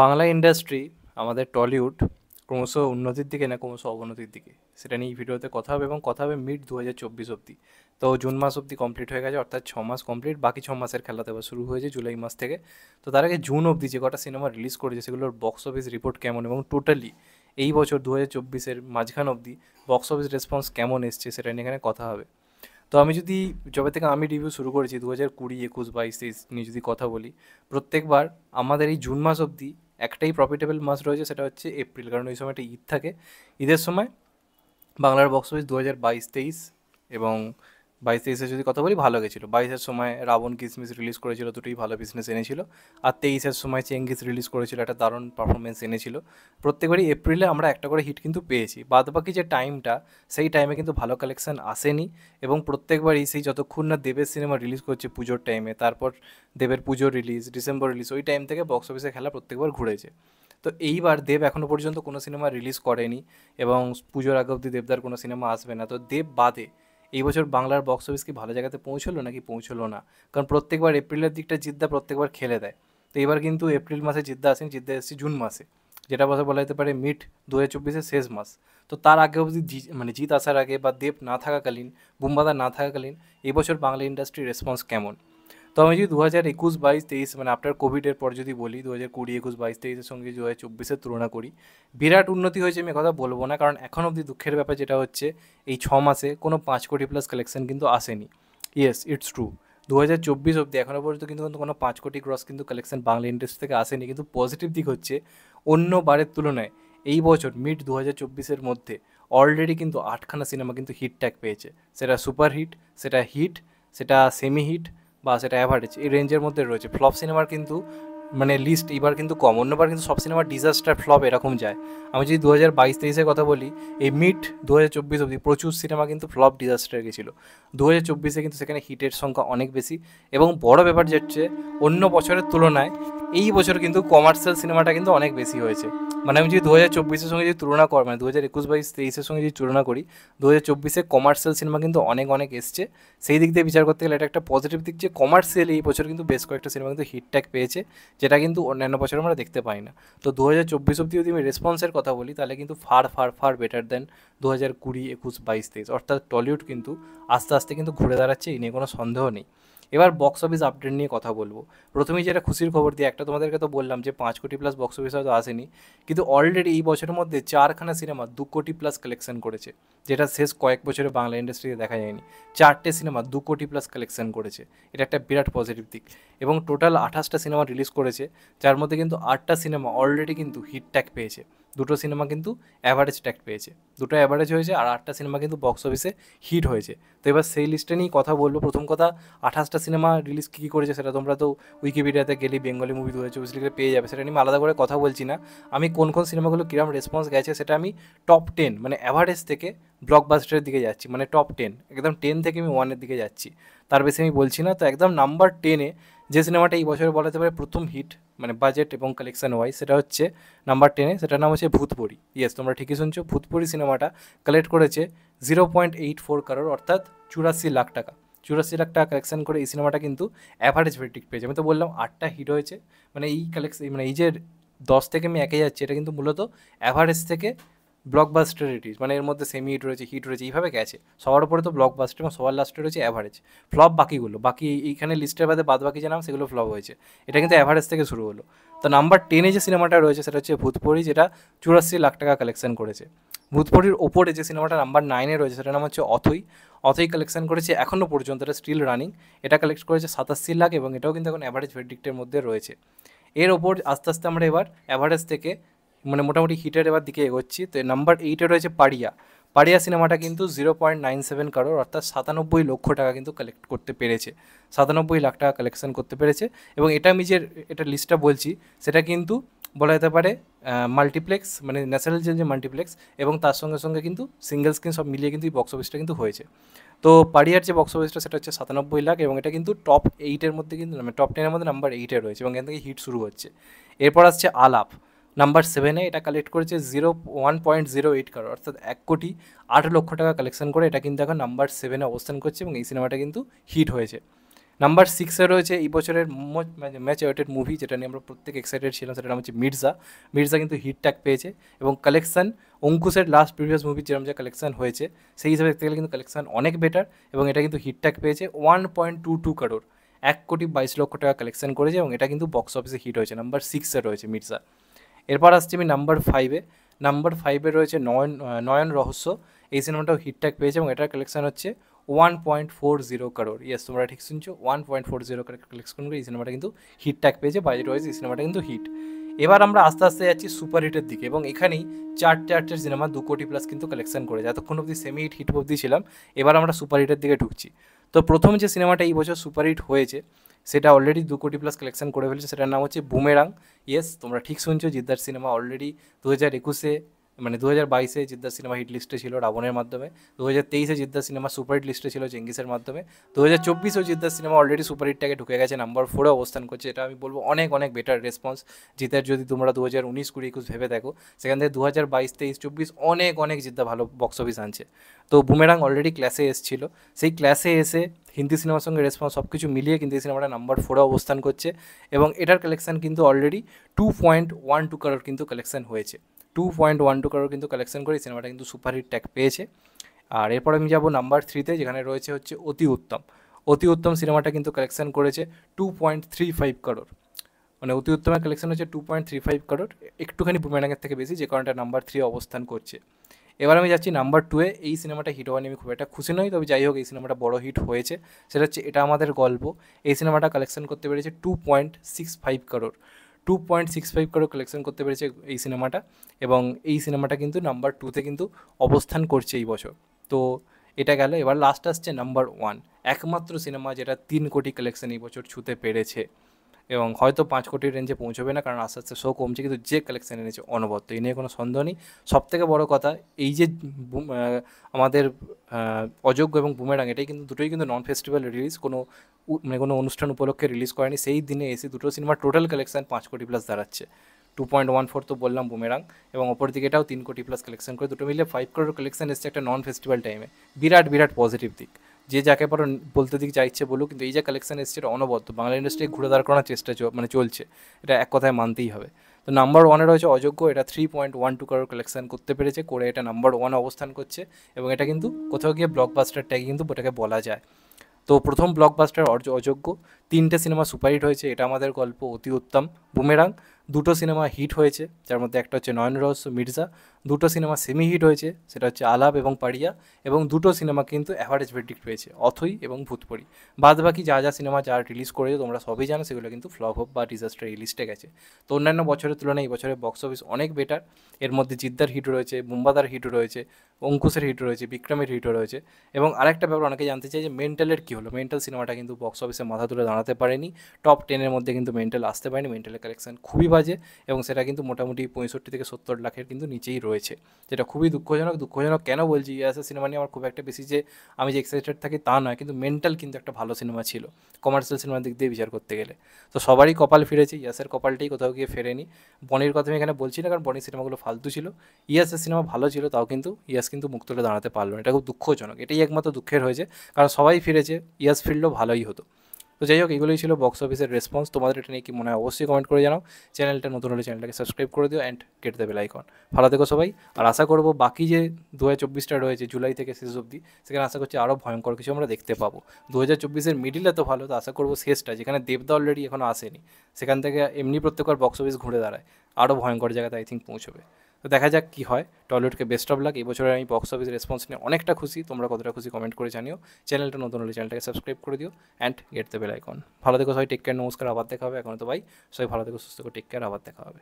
Bangla industry আমাদের Tollywood ক্রমশ উন্নতির দিকে না ক্রমশ অবনতির দিকে সেটা নিয়ে ভিডিওতে কথা হবে এবং কথা হবে মিড দু হাজার চব্বিশ অব্দি তো জুন মাস অব্দি কমপ্লিট হয়ে গেছে অর্থাৎ ছ মাস কমপ্লিট বাকি ছ মাসের খেলাতে আবার শুরু হয়েছে জুলাই মাস থেকে তো তার আগে জুন অবধি যে কটা সিনেমা রিলিজ করেছে সেগুলোর বক্স অফিস রিপোর্ট কেমন এবং টোটালি এই বছর দু হাজার চব্বিশের মাঝখান অব্দি বক্স অফিস রেসপন্স কেমন এসছে সেটা নিয়ে এখানে কথা হবে তো আমি যদি যবে থেকে আমি রিভিউ শুরু করেছি দু হাজার কুড়ি একুশ বাইশ তেইশ নিয়ে যদি কথা বলি প্রত্যেকবার আমাদের এই জুন মাস অবধি একটাই প্রফিটেবল মাস রয়েছে সেটা হচ্ছে এপ্রিল কারণ ওই সময়টা ঈদ থাকে ঈদের সময় বাংলার বক্স অফিস দু হাজার বাইশ তেইশ এবং বাইশ তেইশের যদি কথা বলি ভালো গেছিলো বাইশের সময় রাবণ কিসমিস রিলিজ করেছিল দুটোই ভালো বিজনেস এনেছিল আর তেইশের সময় চেঙ্গিস রিলিজ করেছিল একটা দারুণ পারফরমেন্স এনেছিল প্রত্যেকবারই এপ্রিলে আমরা একটা করে হিট কিন্তু পেয়েছি বাদ বাকি যে টাইমটা সেই টাইমে কিন্তু ভালো কালেকশন আসেনি এবং প্রত্যেকবারই সেই যতক্ষণ না দেবের সিনেমা রিলিজ করছে পুজোর টাইমে তারপর দেবের পুজো রিলিজ ডিসেম্বর রিলিজ ওই টাইম থেকে বক্স অফিসে খেলা প্রত্যেকবার ঘুরেছে তো এইবার দেব এখনও পর্যন্ত কোনো সিনেমা রিলিজ করেনি এবং পুজোর আগে অবধি দেবদার কোনো সিনেমা আসবে না তো দেব বাদে এই বছর বাংলার বক্স অফিস কি ভালো জায়গাতে পৌঁছলো নাকি পৌঁছলো না কারণ প্রত্যেকবার এপ্রিলের দিকটা জিদ্দা প্রত্যেকবার খেলে দেয় তো এবার কিন্তু এপ্রিল মাসে জিদ্দা আসেন জিদ্দা এসেছে জুন মাসে যেটা বসে বলা যেতে পারে মিট দু হাজার শেষ মাস তো তার আগে অবধি মানে জিত আসার আগে বা দেব না থাকাকালীন বুম্বাদা না থাকাকালীন এবছর বাংলা ইন্ডাস্ট্রির রেসপন্স কেমন তো আমি যদি দু হাজার একুশ বাইশ তেইশ মানে আফটার কোভিডের পর যদি বলি দু হাজার কুড়ি একুশ বাইশ তেইশের সঙ্গে দু হাজার চব্বিশের তুলনা করি বিরাট উন্নতি হয়েছে আমি কথা বলবো না কারণ এখন অবধি দুঃখের ব্যাপার যেটা হচ্ছে এই ছ মাসে কোনো পাঁচ কোটি প্লাস কালেকশন কিন্তু আসেনি ইয়েস ইটস ট্রু দু হাজার চব্বিশ অব্দি এখনও পর্যন্ত কিন্তু কোনো পাঁচ কোটি ক্রস কিন্তু কালেকশন বাংলা ইন্ডাস্ট্রি থেকে আসেনি কিন্তু পজিটিভ দিক হচ্ছে অন্য বারের তুলনায় এই বছর মিড দু হাজার চব্বিশের মধ্যে অলরেডি কিন্তু আটখানা সিনেমা কিন্তু হিট ট্যাগ পেয়েছে সেটা সুপার হিট সেটা হিট সেটা সেমি হিট বা সেটা অ্যাভারেজ এই রেঞ্জের মধ্যে রয়েছে ফ্লপ সিনেমার কিন্তু মানে লিস্ট এবার কিন্তু কম অন্যবার কিন্তু সব সিনেমার ডিজাস্টার ফ্লপ এরকম যায় আমি যদি দু হাজার বাইশ তেইশের কথা বলি এই মিড দু হাজার চব্বিশ অবধি প্রচুর সিনেমা কিন্তু ফ্লপ ডিজাস্টার গেছিলো দু হাজার চব্বিশে কিন্তু সেখানে হিটের সংখ্যা অনেক বেশি এবং বড় ব্যাপার যে অন্য বছরের তুলনায় এই বছর কিন্তু কমার্শিয়াল সিনেমাটা কিন্তু অনেক বেশি হয়েছে মানে আমি যদি দু হাজার চব্বিশের সঙ্গে যদি তুলনা করি মানে দু হাজার একুশ বাইশ তেইশের সঙ্গে যদি তুলনা করি দু হাজার চব্বিশে কমার্শিয়াল সিনেমা কিন্তু অনেক অনেক এসছে সেই দিক দিয়ে বিচার করতে গেলে এটা একটা পজিটিভ দিক যে কমার্শিয়াল এই বছর কিন্তু বেশ কয়েকটা সিনেমা কিন্তু হিটট্যাক পেয়েছে যেটা কিন্তু অন্যান্য বছর আমরা দেখতে পাই না তো দু হাজার চব্বিশ অব্দি যদি আমি রেসপন্সের কথা বলি তাহলে কিন্তু far far far better than দু হাজার কুড়ি একুশ বাইশ তেইশ অর্থাৎ টলিউড কিন্তু আস্তে আস্তে কিন্তু ঘুরে দাঁড়াচ্ছে এই নিয়ে কোনো সন্দেহ নেই এবার বক্স অফিস আপডেট নিয়ে কথা বলবো প্রথমে যেটা খুশির খবর দিয়ে একটা তোমাদেরকে তো বললাম যে পাঁচ কোটি প্লাস বক্স অফিস হয়তো আসেনি কিন্তু অলরেডি এই বছরের মধ্যে চারখানা সিনেমা দু কোটি প্লাস কালেকশন করেছে যেটা শেষ কয়েক বছরে বাংলা ইন্ডাস্ট্রিতে দেখা যায়নি চারটে সিনেমা দু কোটি প্লাস কালেকশন করেছে এটা একটা বিরাট পজিটিভ দিক এবং টোটাল আঠাশটা সিনেমা রিলিজ করেছে যার মধ্যে কিন্তু আটটা সিনেমা অলরেডি কিন্তু হিট ট্যাক পেয়েছে দুটো সিনেমা কিন্তু অ্যাভারেজ ট্যাক্ট পেয়েছে দুটো অ্যাভারেজ হয়েছে আর আটটা সিনেমা কিন্তু বক্স অফিসে হিট হয়েছে তো এবার সেই লিস্টে নিয়েই কথা বলবো প্রথম কথা আঠাশটা সিনেমা রিলিজ কী কী করেছে সেটা তোমরা তো উইকিপিডিয়াতে গেলেই বেঙ্গলি মুভি দু হাজার চব্বিশ লিখে পেয়ে যাবে সেটা নিয়ে আলাদা করে কথা বলছি না আমি কোন কোন সিনেমাগুলো কীরকম রেসপন্স গেছে সেটা আমি টপ টেন মানে অ্যাভারেজ থেকে ব্লকবাস্টারের দিকে যাচ্ছি মানে টপ টেন একদম টেন থেকে আমি ওয়ানের দিকে যাচ্ছি তার বেশি আমি বলছি না তো একদম নাম্বার টেনে যে সিনেমাটা এই বছরে বলাতে পারে প্রথম হিট মানে বাজেট এবং কালেকশন ওয়াইজ সেটা হচ্ছে নাম্বার টেনে সেটার নাম হচ্ছে ভূতপুরি ইয়েস তোমরা ঠিকই শুনছো ভূতপুরি সিনেমাটা কালেক্ট করেছে জিরো পয়েন্ট এইট ফোর কারোর অর্থাৎ চুরাশি লাখ টাকা চুরাশি লাখ টাকা কালেকশন করে এই সিনেমাটা কিন্তু অ্যাভারেজ ভেটিক পেয়েছে আমি তো বললাম আটটা হিট হয়েছে মানে এই কালেকশন মানে এই যে দশ থেকে আমি একে যাচ্ছি এটা কিন্তু মূলত অ্যাভারেজ থেকে ব্লকবাস্টার রিলিজ মানে এর মধ্যে সেমি হিট রয়েছে হিট রয়েছে এইভাবে গেছে সবার উপরে তো ব্লকবাস্টার এবং সবার লাস্টে রয়েছে অ্যাভারেজ ফ্লপ বাকিগুলো বাকি এইখানে লিস্টের বাদে বাদ বাকি যে নাম সেগুলো ফ্লপ হয়েছে এটা কিন্তু অ্যাভারেজ থেকে শুরু হলো তো নাম্বার টেনে যে সিনেমাটা রয়েছে সেটা হচ্ছে ভূতপুরি যেটা চুরাশি লাখ টাকা কালেকশন করেছে ভূতপুরির ওপরে যে সিনেমাটা নাম্বার নাইনে রয়েছে সেটার নাম হচ্ছে অথই অথই কালেকশন করেছে এখনও পর্যন্ত এটা স্টিল রানিং এটা কালেক্ট করেছে সাতাশি লাখ এবং এটাও কিন্তু এখন অ্যাভারেজ ভেডিক্টের মধ্যে রয়েছে এর ওপর আস্তে আস্তে আমরা এবার অ্যাভারেজ থেকে মানে মোটামুটি হিটের এবার দিকে এগোচ্ছি তো নাম্বার এইটে রয়েছে পাড়িয়া পাড়িয়া সিনেমাটা কিন্তু জিরো পয়েন্ট নাইন সেভেন কারোর অর্থাৎ সাতানব্বই লক্ষ টাকা কিন্তু কালেক্ট করতে পেরেছে সাতানব্বই লাখ টাকা কালেকশন করতে পেরেছে এবং এটা আমি যে এটা লিস্টটা বলছি সেটা কিন্তু বলা যেতে পারে মাল্টিপ্লেক্স মানে ন্যাশনাল যে মাল্টিপ্লেক্স এবং তার সঙ্গে সঙ্গে কিন্তু সিঙ্গেল স্ক্রিন সব মিলিয়ে কিন্তু এই বক্স অফিসটা কিন্তু হয়েছে তো পাড়িয়ার যে বক্স অফিসটা সেটা হচ্ছে সাতানব্বই লাখ এবং এটা কিন্তু টপ এইটের মধ্যে কিন্তু টপ টেনের মানে মধ্যে নাম্বার এইটে রয়েছে এবং এখান থেকে হিট শুরু হচ্ছে এরপর আসছে আলাপ নাম্বার সেভেনে এটা কালেক্ট করেছে zero one point zero eight crore অর্থাৎ এক কোটি আট লক্ষ টাকা কালেকশন করে এটা কিন্তু এখন নাম্বার সেভেনে অবস্থান করছে এবং এই সিনেমাটা কিন্তু হিট হয়েছে নাম্বার সিক্সে রয়েছে এই বছরের ম্যাচ অ্যাওয়েটেড মুভি যেটা নিয়ে আমরা প্রত্যেক এক্সাইটেড ছিলাম সেটা নাম হচ্ছে মির্জা মির্জা কিন্তু হিট ট্যাক পেয়েছে এবং কালেকশান অঙ্কুশের লাস্ট প্রিভিয়াস মুভি যেরকম যে কালেকশান হয়েছে সেই হিসাবে দেখতে গেলে কিন্তু কালেকশান অনেক বেটার এবং এটা কিন্তু হিট ট্যাক পেয়েছে ওয়ান পয়েন্ট টু টু কারোর এক কোটি বাইশ লক্ষ টাকা কালেকশন করেছে এবং এটা কিন্তু বক্স অফিসে হিট হয়েছে নাম্বার সিক্সে রয়েছে মির্জা এরপর আসছি আমি নাম্বার ফাইভে নাম্বার ফাইভে রয়েছে নয়ন নয়ন রহস্য এই সিনেমাটাও হিটট্যাগ পেয়েছে এবং এটার কালেকশন হচ্ছে ওয়ান পয়েন্ট ফোর জিরো কারোর ইয়াস তোমরা ঠিক শুনছো one point four zero collection করে এই সিনেমাটা কিন্তু হিট পেয়েছে বাজেট ওয়াইজ এই সিনেমাটা কিন্তু হিট এবার আমরা আস্তে আস্তে যাচ্ছি সুপার হিটের দিকে এবং এখানেই চারটে চারটের সিনেমা দু কোটি প্লাস কিন্তু কালেকশন করেছে এতক্ষণ অবধি সেমি হিট হিট অবধি ছিলাম এবার আমরা সুপার হিটের দিকে ঢুকছি তো প্রথম যে সিনেমাটা এই বছর সুপার হিট হয়েছে সেটা অলরেডি দু কোটি প্লাস কালেকশন করে ফেলেছে সেটার নাম হচ্ছে বুমেরাং ইয়েস তোমরা ঠিক শুনছো জিদ্দার সিনেমা অলরেডি দু হাজার একুশে মানে দু হাজার বাইশে জিদ্দার সিনেমা হিট লিস্টে ছিল রাবণের মাধ্যমে দু হাজার তেইশে জিদ্দার সিনেমা সুপার হিট লিস্টে ছিল চেঙ্গিসের মাধ্যমে দু হাজার চব্বিশেও জিদ্দার সিনেমা অলরেডি সুপার হিটটাকে ঢুকে গেছে নাম্বার ফোরে অবস্থান করছে এটা আমি বলবো অনেক অনেক বেটার রেসপন্স জিদ্দার যদি তোমরা দু হাজার উনিশ কুড়ি একুশ ভেবে দেখো সেখান থেকে দু হাজার বাইশ তেইশ চব্বিশ অনেক অনেক জিদ্দা ভালো বক্স অফিস আনছে তো বুমেরাং অলরেডি ক্লাসে এসেছিল সেই ক্লাসে এসে হিন্দি সিনেমার সঙ্গে রেসপন্স সব কিছু মিলিয়ে কিন্তু এই সিনেমাটা নাম্বার ফোরে অবস্থান করছে এবং এটার কালেকশান কিন্তু already two point one two crore কিন্তু কালেকশান হয়েছে two point one two crore কিন্তু কালেকশন করে সিনেমাটা কিন্তু সুপারহিট ট্যাগ পেয়েছে আর এরপর আমি যাবো নাম্বার থ্রিতে যেখানে রয়েছে হচ্ছে অতি উত্তম অতি উত্তম সিনেমাটা কিন্তু কালেকশন করেছে two point three five crore মানে অতি উত্তমের কালেকশন হচ্ছে two point three five crore একটুখানি বুমেরাঙ্গের থেকে বেশি যে কারণটা নাম্বার থ্রি অবস্থান করছে এবার আমি যাচ্ছি নাম্বার টুয়ে এই সিনেমাটা হিট হওয়া নিয়ে আমি খুব একটা খুশি নই তবে যাই হোক এই সিনেমাটা বড় হিট হয়েছে সেটা হচ্ছে এটা আমাদের গল্প এই সিনেমাটা কালেকশন করতে পেরেছে two point six five crore two point six five করে কালেকশন করতে পেরেছে এই সিনেমাটা এবং এই সিনেমাটা কিন্তু নাম্বার টুতে কিন্তু অবস্থান করছে এই বছর তো এটা গেল এবার লাস্ট আসছে নাম্বার ওয়ান একমাত্র সিনেমা যেটা তিন কোটি কালেকশন এই বছর ছুঁতে পেরেছে এবং হয়তো পাঁচ কোটি রেঞ্জে পৌঁছবে না কারণ আস্তে আস্তে শো কমছে কিন্তু যে কালেকশন এনেছে অনবদ্য এই নিয়ে কোনো সন্দেহ নেই সব থেকে বড়ো কথা এই যে আমাদের অযোগ্য এবং বুমেরাং এটাই কিন্তু দুটোই কিন্তু নন ফেস্টিভ্যাল রিলিজ কোনো মানে কোনো অনুষ্ঠান উপলক্ষে রিলিজ করেনি সেই দিনে এসে দুটো সিনেমার টোটাল কালেকশন পাঁচ কোটি প্লাস দাঁড়াচ্ছে টু পয়েন্ট ওয়ান ফোর তো বললাম বুমেরাং এবং অপরদিকে এটাও তিন কোটি প্লাস কালেকশন করে দুটো মিলে ফাইভ ক্রোর কালেকশন এসছে একটা নন ফেস্টিভ্যাল টাইমে বিরাট বিরাট পজিটিভ দিক যে যাকে পরে বলতে দিক যা ইচ্ছে বলুক কিন্তু এই যে কালেকশন এসছে এটা অনবদ্য বাংলা ইন্ডাস্ট্রি ঘুরে দাঁড় করানোর চেষ্টা মানে চলছে এটা এক কথায় মানতেই হবে তো নাম্বার ওয়ানে রয়েছে অযোগ্য এটা three point one two crore collection করতে পেরেছে করে এটা নাম্বার ওয়ান অবস্থান করছে এবং এটা কিন্তু কোথাও গিয়ে ব্লকবাস্টার ট্যাগ কিন্তু ওটাকে বলা যায় তো প্রথম ব্লকবাস্টার অযোগ্য তিনটে সিনেমা সুপারহিট হয়েছে এটা আমাদের গল্প অতি উত্তম বুমেরাং দুটো সিনেমা হিট হয়েছে যার মধ্যে একটা হচ্ছে নয়ন রহস্য মির্জা দুটো সিনেমা সেমি হিট হয়েছে সেটা হচ্ছে আলাপ এবং পাড়িয়া এবং দুটো সিনেমা কিন্তু অ্যাভারেজ ভেডিক্ট পেয়েছে অথই এবং ভূতপরি বাদ বাকি যা যা সিনেমা যা রিলিজ করেছে তোমরা সবই জানো সেগুলো কিন্তু ফ্লপ হোপ বা ডিজাস্টার এই লিস্টে গেছে তো অন্যান্য বছরের তুলনায় এই বছরে বক্স অফিস অনেক বেটার এর মধ্যে জিদ্দার হিট রয়েছে মুম্বাদার হিট রয়েছে অঙ্কুশের হিট রয়েছে বিক্রমের হিট রয়েছে এবং আরেকটা ব্যাপার অনেকে জানতে চাই যে মেন্টালের কী হলো মেন্টাল সিনেমাটা কিন্তু বক্স অফিসে মাথা তুলে দাঁড়া দাঁড়াতে পারেনি টপ টেনের মধ্যে কিন্তু মেন্টাল আসতে পারেনি মেন্টালের কালেকশান খুবই বাজে এবং সেটা কিন্তু মোটামুটি পঁয়ষট্টি থেকে সত্তর লাখের কিন্তু নিচেই রয়েছে যেটা খুবই দুঃখজনক দুঃখজনক কেন বলছি ইয়াসের সিনেমা নিয়ে আমার খুব একটা বেশি যে আমি যে এক্সাইটেড থাকি তা নয় কিন্তু মেন্টাল কিন্তু একটা ভালো সিনেমা ছিল কমার্শিয়াল সিনেমার দিক দিয়ে বিচার করতে গেলে তো সবারই কপাল ফিরেছে ইয়াসের কপালটাই কোথাও গিয়ে ফেরেনি বনির কথা আমি এখানে বলছি না কারণ বনির সিনেমাগুলো ফালতু ছিল ইয়াসের সিনেমা ভালো ছিল তাও কিন্তু ইয়াস কিন্তু মুখ তুলে দাঁড়াতে পারলো না এটা খুব দুঃখজনক এটাই একমাত্র দুঃখের হয়েছে কারণ সবাই ফিরেছে ইয়াস ফিরলেও ভালোই হতো তো যাই হোক এগুলোই ছিল বক্স অফিসের রেসপন্স তোমাদের এটা নিয়ে কি মনে হয় অবশ্যই কমেন্ট করে জানাও চ্যানেলটা নতুন হলে চ্যানেলটাকে সাবস্ক্রাইব করে দিও অ্যান্ড কেটে দেবে লাইকন ভালো থেকো সবাই আর আশা করবো বাকি যে দু হাজার চব্বিশটা রয়েছে জুলাই থেকে শেষ অবধি সেখানে আশা করছি আরও ভয়ঙ্কর কিছু আমরা দেখতে পাবো দু হাজার চব্বিশের মিডিলে তো ভালো তো আশা করবো শেষটা যেখানে দেবদা অলরেডি এখনও আসেনি সেখান থেকে এমনি প্রত্যেকবার বক্স অফিস ঘুরে দাঁড়ায় আরও ভয়ঙ্কর জায়গাতে আই থিঙ্ক পৌঁছবে তো দেখা যাক কী হয় টয়লেটকে বেস্ট অফ লাগ বছরে আমি বক্স অফিস রেসপন্স নিয়ে অনেকটা খুশি তোমরা কতটা খুশি কমেন্ট করে জানিও চ্যানেলটা নতুন হলে চ্যানেলটাকে সাবস্ক্রাইব করে দিও অ্যান্ড গেট দেবে লাইকন ভালো দেখো সবাই টেক কেয়ার নমস্কার আবার দেখা হবে এখন তো ভাই সবাই ভালো দেখো সুস্থ করে টেক কেয়ার আবার দেখা হবে